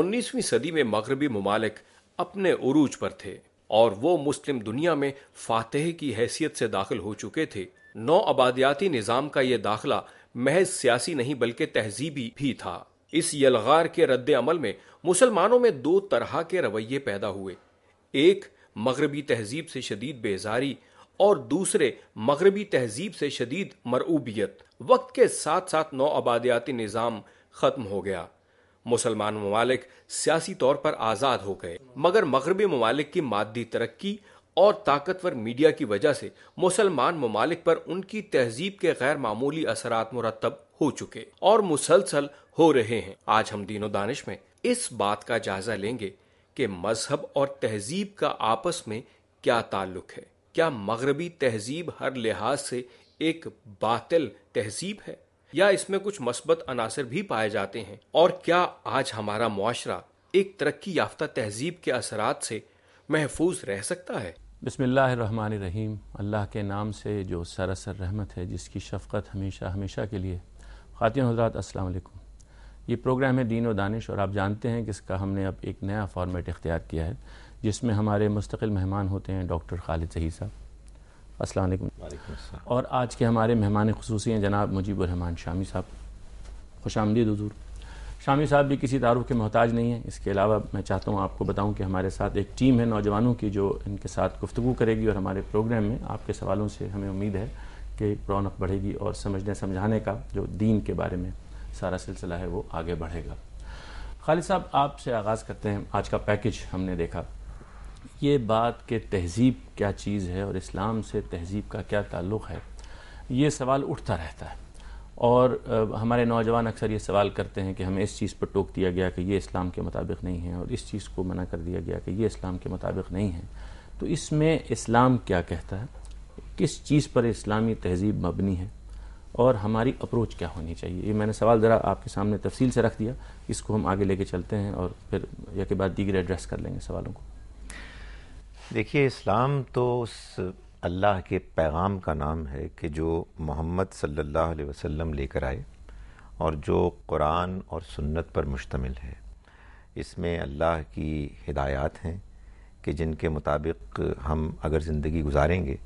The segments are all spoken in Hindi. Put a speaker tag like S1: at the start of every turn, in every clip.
S1: उन्नीसवीं सदी में मगरबी ममालिक अपने उरूज पर थे और वो मुस्लिम दुनिया में फातेह की हैसियत से दाखिल हो चुके थे नौ आबादियाती निज़ाम का यह दाखिला महज सियासी नहीं बल्कि तहजीबी भी था इस यलगार के रद्द अमल में मुसलमानों में दो तरह के रवैये पैदा हुए एक मगरबी तहजीब से शदीद बेजारी और दूसरे मगरबी तहजीब से शदीद मरूबियत वक्त के साथ साथ नौ आबादियाती निज़ाम ख़त्म हो गया मुसलमान ममालिक सियासी तौर पर आज़ाद हो गए मगर मगरबी ममालिक की मादी तरक्की और ताकतवर मीडिया की वजह से मुसलमान ममालिक पर उनकी तहजीब के गैर मामूली असरात मुरतब हो चुके और मुसलसल हो रहे हैं आज हम दीनो दानिश में इस बात का जायजा लेंगे कि मजहब और तहजीब का आपस में क्या ताल्लुक है क्या मगरबी तहजीब हर लिहाज से एक बातिल तहजीब है या इसमें कुछ मस्बत अनासर भी पाए जाते हैं और क्या आज हमारा मुआरा एक तरक्की याफ्ता तहजीब के असरात से महफूज रह सकता है
S2: बसमीम अल्लाह के नाम से जो सरासर रहमत है जिसकी शफकत हमेशा हमेशा के लिए ख़ातिन हजरात असलकुम ये प्रोग्राम है दीन व दानिश और आप जानते हैं कि इसका हमने अब एक नया फॉर्मेट इख्तियार किया है जिसमें हमारे मुस्तकिल मेहमान होते हैं डॉक्टर खालिद जही साहब अस्सलाम और आज के हमारे मेहमान खसूसी हैं जनाब मुजीबरहमान शामी साहब खुश आमदीद हजूर शामी साहब भी किसी तारुफ के मोहताज नहीं है इसके अलावा मैं चाहता हूँ आपको बताऊँ कि हमारे साथ एक टीम है नौजवानों की जो इनके साथ गुफ्तु करेगी और हमारे प्रोग्राम में आपके सवालों से हमें उम्मीद है कि रौनक बढ़ेगी और समझने समझाने का जो दीन के बारे में सारा सिलसिला है वो आगे बढ़ेगा खालिद साहब आपसे आगाज़ करते हैं आज का पैकेज हमने देखा ये बात कि तहज़ीब क्या चीज़ है और इस्लाम से तहज़ीब का क्या ताल्लुक़ है ये सवाल उठता रहता है और हमारे नौजवान अक्सर ये सवाल करते हैं कि हमें इस चीज़ पर टोक दिया गया कि ये इस्लाम के मुताबिक नहीं है और इस चीज़ को मना कर दिया गया कि ये इस्लाम के मुताबिक नहीं है तो इसमें इस्लाम क्या कहता है किस चीज़ पर इस्लामी तहज़ीब मबनी है और हमारी अप्रोच क्या होनी चाहिए ये मैंने सवाल ज़रा आपके सामने तफसील से रख दिया इसको हम आगे लेके चलते हैं और फिर यह के बाद दीगर एड्रेस कर लेंगे सवालों को देखिए इस्लाम तो उस
S3: अल्लाह के पैगाम का नाम है कि जो मोहम्मद सल्लल्लाहु अलैहि वसल्लम लेकर आए और जो कुरान और सुन्नत पर मुश्तमिल है इसमें अल्लाह की हिदायत हैं कि जिनके मुताबिक हम अगर ज़िंदगी गुजारेंगे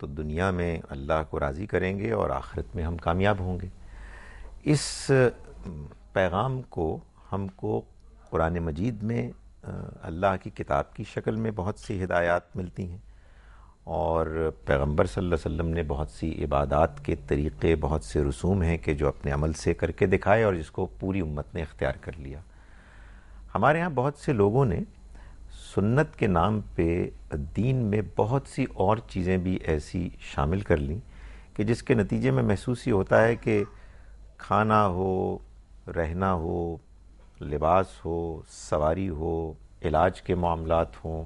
S3: तो दुनिया में अल्लाह को राज़ी करेंगे और आखिरत में हम कामयाब होंगे इस पैगाम को हमको कुरान मजीद में अल्लाह की किताब की शक्ल में बहुत सी हिदायत मिलती हैं और पैगंबर सल्लल्लाहु अलैहि वसल्लम ने बहुत सी इबादत के तरीक़े बहुत से रसूम हैं कि जो अपने अमल से करके दिखाए और जिसको पूरी उम्मत ने इख्तियार कर लिया हमारे यहाँ बहुत से लोगों ने सुन्नत के नाम पे दीन में बहुत सी और चीज़ें भी ऐसी शामिल कर लीं कि जिसके नतीजे में महसूस ये होता है कि खाना हो रहना हो लिबास हो सवारी हो इलाज के मामला हों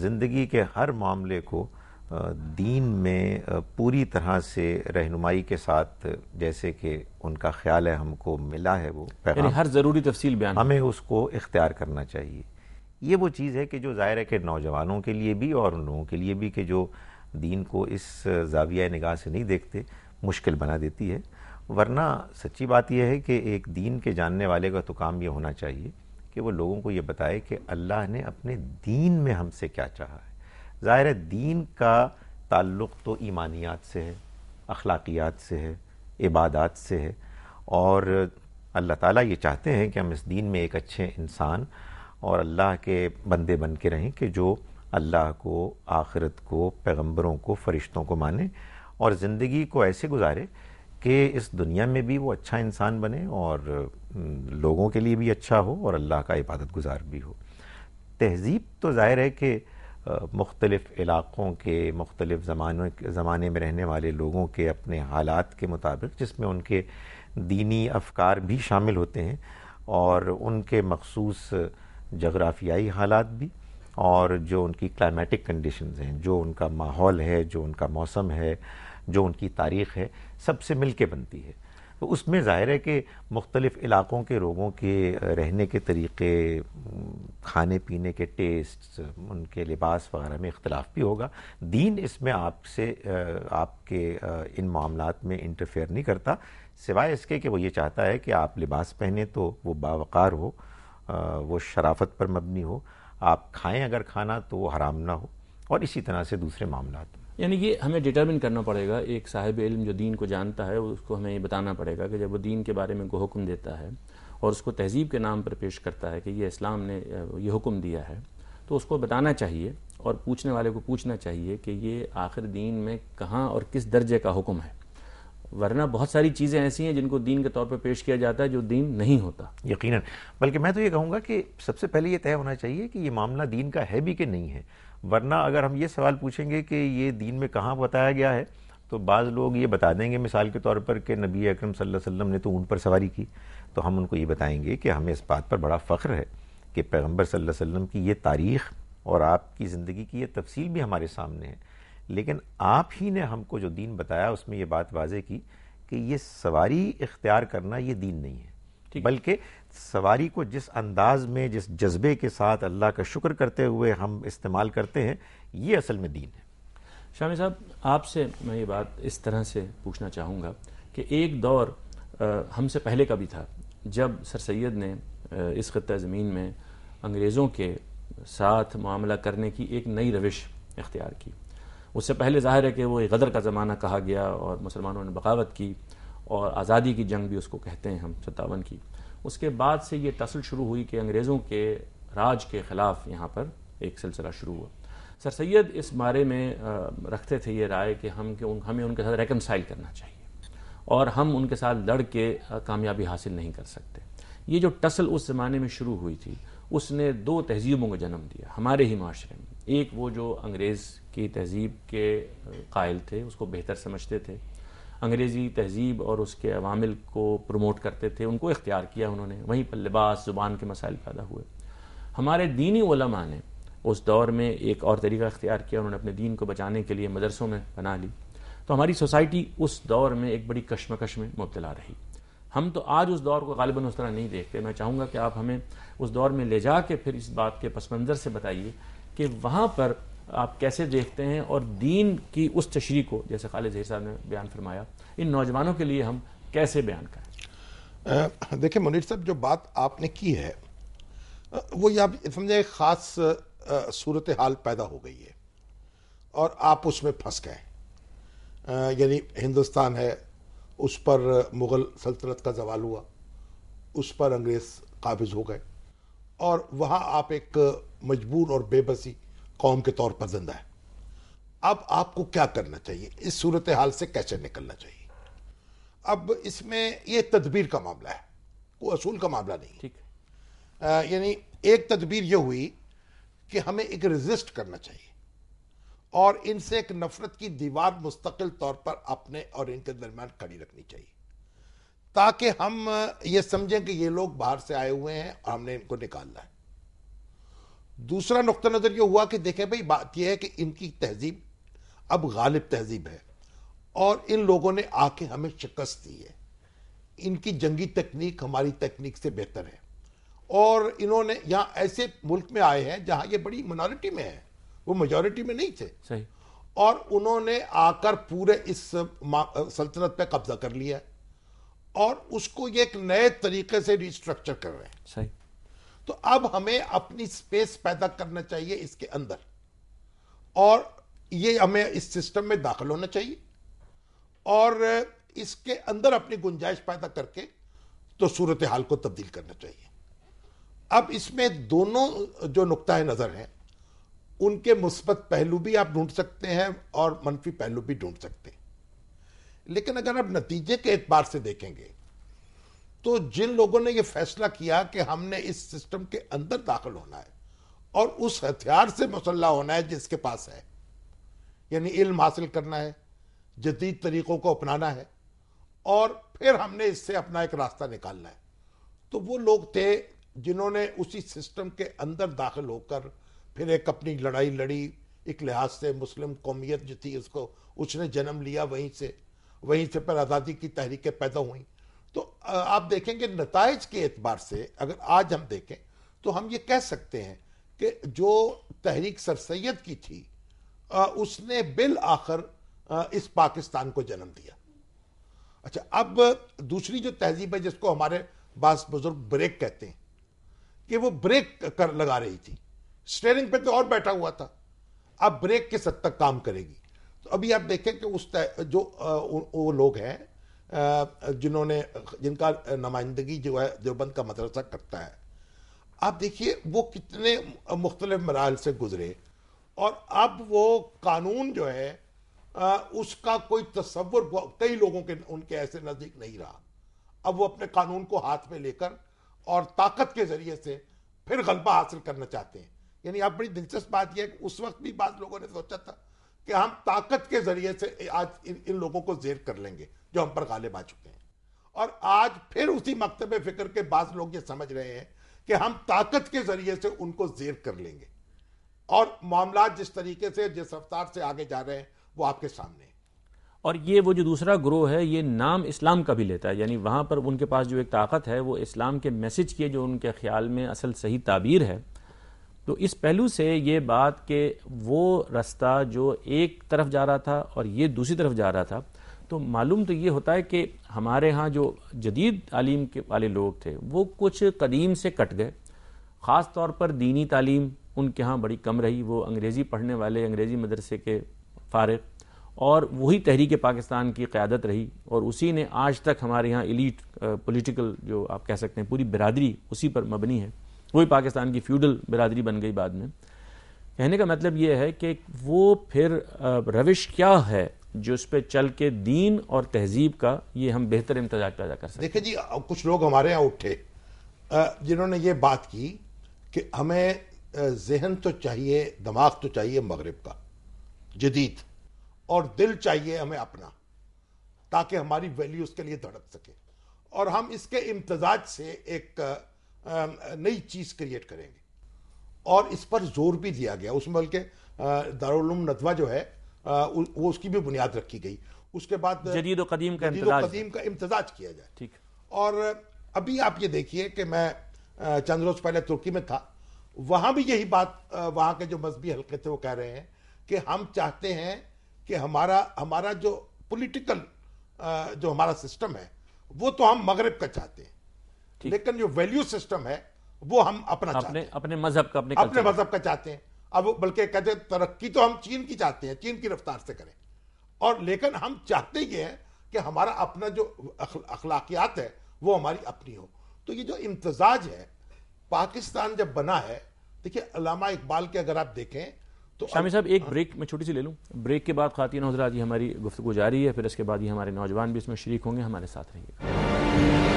S3: ज़िंदगी के हर मामले को दीन में पूरी तरह से रहनुमाई के साथ जैसे कि उनका ख्याल है हमको मिला है वो यानी हर ज़रूरी तफसील बयान हमें उसको इख्तियार करना चाहिए ये वो चीज़ है कि जो ज़ाहिर है कि नौजवानों के लिए भी और उन लोगों के लिए भी कि जो दीन को इस जाविया निगाह से नहीं देखते मुश्किल बना देती है वरना सच्ची बात यह है कि एक दीन के जानने वाले का तो काम ये होना चाहिए कि वो लोगों को ये बताए कि अल्लाह ने अपने दीन में हमसे क्या चाहा है ज़ाहिर दीन का ताल्लुक़ तो ईमानियात से है अखलाकियात से है इबादत से है और अल्लाह ताला ये चाहते हैं कि हम इस दीन में एक अच्छे इंसान और अल्लाह के बंदे बन के रहें कि जो अल्लाह को आखिरत को पैगम्बरों को फ़रिश्तों को माने और ज़िंदगी को ऐसे गुजारे कि इस दुनिया में भी वो अच्छा इंसान बने और लोगों के लिए भी अच्छा हो और अल्लाह का इबादत गुजार भी हो तहज़ीब तो ज़ाहिर है कि मुख्तलिफ़ इलाक़ों के मुख्तलिफ़ ज़मानों ज़माने में रहने वाले लोगों के अपने हालात के मुताबिक जिसमें उनके दीनी अफकार भी शामिल होते हैं और उनके मखसूस जगराफियाई हालात भी और जो उनकी क्लाइमेटिक कंडीशंस हैं जो उनका माहौल है जो उनका मौसम है जो उनकी तारीख़ है सबसे मिल के बनती है तो उसमें ज़ाहिर है कि मुख्तलिफ़ इलाक़ों के लोगों के रहने के तरीक़े खाने पीने के टेस्ट उनके लिबास वगैरह में इख्तलाफ भी होगा दीन इसमें आपसे आपके इन मामला में इंटरफेयर नहीं करता सिवाय इसके कि वो ये चाहता है कि आप लिबास पहने तो वो बावकार हो वो शराफत पर मबनी हो
S2: आप खाएं अगर खाना तो वो हराम ना हो और इसी तरह से दूसरे मामला में यानी कि हमें डिटर्मिन करना पड़ेगा एक साहिब इल्म जो दीन को जानता है उसको हमें ये बताना पड़ेगा कि जब वो दीन के बारे में को हुक्म देता है और उसको तहजीब के नाम पर पेश करता है कि ये इस्लाम ने ये हुक्म दिया है तो उसको बताना चाहिए और पूछने वाले को पूछना चाहिए कि ये आखिर दीन में कहाँ और किस दर्जे का हुक्म है वरना बहुत सारी चीज़ें ऐसी हैं जिनको दीन के तौर पर पेश किया जाता है जो दीन नहीं होता यकीनन बल्कि मैं तो ये कहूँगा कि सबसे
S3: पहले ये तय होना चाहिए कि ये मामला दीन का है भी कि नहीं है वरना अगर हम ये सवाल पूछेंगे कि ये दीन में कहाँ बताया गया है तो बाज़ लोग ये बता देंगे मिसाल के तौर पर कि नबी अकरम सल्लल्लाहु अलैहि वसल्लम ने तो ऊँट पर सवारी की तो हम उनको ये बताएंगे कि हमें इस बात पर बड़ा फ़ख्र है कि पैगम्बर सल्लल्लाहु अलैहि वसल्लम की ये तारीख़ और आपकी ज़िंदगी की ये तफसील भी हमारे सामने है लेकिन आप ही ने हमको जो दीन बताया उसमें ये बात वाजे की कि ये सवारी इख्तियार करना ये दीन नहीं है बल्कि सवारी को जिस अंदाज में जिस जज्बे के साथ अल्लाह का शुक्र करते हुए हम इस्तेमाल करते हैं ये असल में दीन है
S2: शामी साहब आपसे मैं ये बात इस तरह से पूछना चाहूँगा कि एक दौर हमसे पहले का भी था जब सर सैद ने इस ख़त ज़मीन में अंग्रेज़ों के साथ मामला करने की एक नई रविश इख्तियार की उससे पहले जाहिर है कि वो एक गदर का ज़माना कहा गया और मुसलमानों ने बगावत की और आज़ादी की जंग भी उसको कहते हैं हम सत्तावन की उसके बाद से ये तसल शुरू हुई कि अंग्रेज़ों के राज के ख़िलाफ़ यहाँ पर एक सिलसिला शुरू हुआ सर सैद इस बारे में रखते थे ये राय कि हम के उन, हमें उनके साथ रेकनसाइल करना चाहिए और हम उनके साथ लड़ के कामयाबी हासिल नहीं कर सकते ये जो टसल उस ज़माने में शुरू हुई थी उसने दो तहजीबों को जन्म दिया हमारे ही माशरे में एक वो जो अंग्रेज़ की तहजीब के कायल थे उसको बेहतर समझते थे अंग्रेज़ी तहजीब और उसके अवामिल को प्रमोट करते थे उनको इख्तियार किया उन्होंने वहीं पर लिबास ज़ुबान के मसाइल पैदा हुए हमारे दीनी ने उस दौर में एक और तरीका इख्तियार किया उन्होंने अपने दीन को बचाने के लिए मदरसों में बना ली तो हमारी सोसाइटी उस दौर में एक बड़ी कश्मकश में मुबतला रही हम तो आज उस दौर को गालिबा उस तरह नहीं देखते मैं चाहूँगा कि आप हमें उस दौर में ले जा के फिर इस बात के पस मंज़र से बताइए कि वहाँ पर आप कैसे देखते हैं और दीन की उस तशरी को जैसे खालिद जही साहब ने बयान फरमाया इन नौजवानों के लिए हम कैसे
S4: बयान करें देखिए मुनीर साहब जो बात आपने की है वो ये आप समझे ख़ास सूरत हाल पैदा हो गई है और आप उसमें फंस गए यानी हिंदुस्तान है उस पर मुग़ल सल्तनत का जवाल हुआ उस पर अंग्रेज़ काबिज हो गए और वहाँ आप एक मजबूर और बेबसी कौम के तौर पर जिंदा है अब आपको क्या करना चाहिए इस सूरत हाल से कैसे निकलना चाहिए अब इसमें यह तदबीर का मामला है कोई असूल का मामला नहीं ठीक यानी एक तदबीर यह हुई कि हमें एक रजिस्ट करना चाहिए और इनसे एक नफरत की दीवार मुस्तकिल तौर पर अपने और इनके दरमियान खड़ी रखनी चाहिए ताकि हम ये समझें कि ये लोग बाहर से आए हुए हैं और हमने इनको निकालना है दूसरा नुक़ नज़र ये हुआ कि देखें भाई बात यह है कि इनकी तहजीब अब गालिब तहजीब है और इन लोगों ने आके हमें शिकस्त दी है इनकी जंगी तकनीक हमारी तकनीक से बेहतर है और इन्होंने यहाँ ऐसे मुल्क में आए हैं जहाँ ये बड़ी मिनोरिटी में है वो मेजोरिटी में नहीं थे सही और उन्होंने आकर पूरे इस सल्तनत पे कब्जा कर लिया और उसको ये एक नए तरीके से रिस्ट्रक्चर कर रहे हैं सही तो अब हमें अपनी स्पेस पैदा करना चाहिए इसके अंदर और ये हमें इस सिस्टम में दाखिल होना चाहिए और इसके अंदर अपनी गुंजाइश पैदा करके तो सूरत हाल को तब्दील करना चाहिए अब इसमें दोनों जो नुक़ नज़र हैं उनके मुस्बत पहलू भी आप ढूंढ सकते हैं और मनफी पहलू भी ढूंढ सकते हैं लेकिन अगर आप नतीजे के एतबार से देखेंगे तो जिन लोगों ने ये फैसला किया कि हमने इस सिस्टम के अंदर दाखिल होना है और उस हथियार से मसल्ला होना है जिसके पास है यानी इल्म हासिल करना है जदीद तरीक़ों को अपनाना है और फिर हमने इससे अपना एक रास्ता निकालना है तो वो लोग थे जिन्होंने उसी सिस्टम के अंदर दाखिल होकर फिर एक अपनी लड़ाई लड़ी एक लिहाज से मुस्लिम कौमियत जो थी उसको उसने जन्म लिया वहीं से वहीं से पर आज़ादी की तहरीकें पैदा हुई तो आप देखेंगे नतज के एतबार से अगर आज हम देखें तो हम ये कह सकते हैं कि जो तहरीक सर सैद की थी उसने बिल आखिर इस पाकिस्तान को जन्म दिया अच्छा अब दूसरी जो तहजीब है जिसको हमारे बास बुजुर्ग ब्रेक कहते हैं कि वो ब्रेक कर लगा रही थी स्टेयरिंग पे तो और बैठा हुआ था अब ब्रेक किस हद तक काम करेगी तो अभी आप देखें कि उस जो वो लोग हैं जिन्होंने जिनका नुमाइंदगी जो है देवबंद का मदरसा करता है आप देखिए वो कितने मुख्तलिफ मराल से गुजरे और अब वो कानून जो है उसका कोई तस्वुर कई लोगों के उनके ऐसे नज़दीक नहीं रहा अब वो अपने कानून को हाथ में लेकर और ताकत के ज़रिए से फिर गलबा हासिल करना चाहते हैं यानी आप बड़ी दिलचस्प बात यह है कि उस वक्त भी बाद लोगों ने सोचा था कि हम ताकत के जरिए से आज इन, इन लोगों को जेर कर लेंगे जो हम पर गालिब आ चुके हैं और आज फिर उसी मकतब फिक्र के बाद लोग ये समझ रहे हैं कि हम ताकत के जरिए से उनको जेर कर लेंगे और मामला जिस तरीके से जिस रफ्तार से आगे जा रहे हैं वो आपके सामने है
S2: और ये वो जो दूसरा ग्रोह है ये नाम इस्लाम का भी लेता है यानी वहाँ पर उनके पास जो एक ताकत है वो इस्लाम के मैसेज की जो उनके ख्याल में असल सही ताबीर है तो इस पहलू से ये बात कि वो रास्ता जो एक तरफ जा रहा था और ये दूसरी तरफ जा रहा था तो मालूम तो ये होता है कि हमारे यहाँ जो जदीद तालीम के वाले लोग थे वो कुछ कदीम से कट गए ख़ास तौर पर दीनी तालीम उनके यहाँ बड़ी कम रही वो अंग्रेज़ी पढ़ने वाले अंग्रेज़ी मदरसे के फ़ारग और वही तहरीक पाकिस्तान की क़्यादत रही और उसी ने आज तक हमारे यहाँ इलीट पॉलिटिकल जो आप कह सकते हैं पूरी बिरादरी उसी पर मबनी है वही पाकिस्तान की फ्यूडल बिरादरी बन गई बाद में कहने का मतलब ये है कि वो फिर रविश क्या है जो उस पर चल के दीन और तहजीब का ये हम बेहतर इम्तजाज पैदा कर
S4: सकते देखिए जी कुछ लोग हमारे यहाँ उठे जिन्होंने ये बात की कि हमें जहन तो चाहिए दिमाग तो चाहिए मगरब का जदीद और दिल चाहिए हमें अपना ताकि हमारी वैल्यूज़ के लिए धड़क सके और हम इसके इम्तजाज से एक नई चीज़ क्रिएट करेंगे और इस पर जोर भी दिया गया उसमें बल्कि दारुलूम नदवा जो है वो उसकी भी बुनियाद रखी गई उसके बाद जदीद कदीम का जदीद कदीम का इम्तजाज किया जाए ठीक और अभी आप ये देखिए कि मैं चंद रोज पहले तुर्की में था वहाँ भी यही बात वहाँ के जो मजहबी हल्के थे वो कह रहे हैं कि हम चाहते हैं कि हमारा हमारा जो पॉलिटिकल जो हमारा सिस्टम है वो तो हम मगरब का चाहते हैं लेकिन जो वैल्यू सिस्टम है वो हम अपना अपने अपने
S2: मजहब का अपने अपने
S4: मजहब का चाहते हैं अब बल्कि कहते हैं तरक्की तो हम चीन की चाहते हैं चीन की रफ्तार से करें और लेकिन हम चाहते ये हैं कि हमारा अपना जो अखलाकियात है वो हमारी अपनी हो तो ये जो इम्तजाज है पाकिस्तान जब बना है देखिए अलामा इकबाल के अगर आप देखें तो शामी साहब एक
S2: ब्रेक मैं छोटी सी ले लूँ ब्रेक के बाद खातिन हजरा जी हमारी गुफ्तु जारी है फिर इसके बाद ही हमारे नौजवान भी इसमें शरीक होंगे हमारे साथ रहेंगे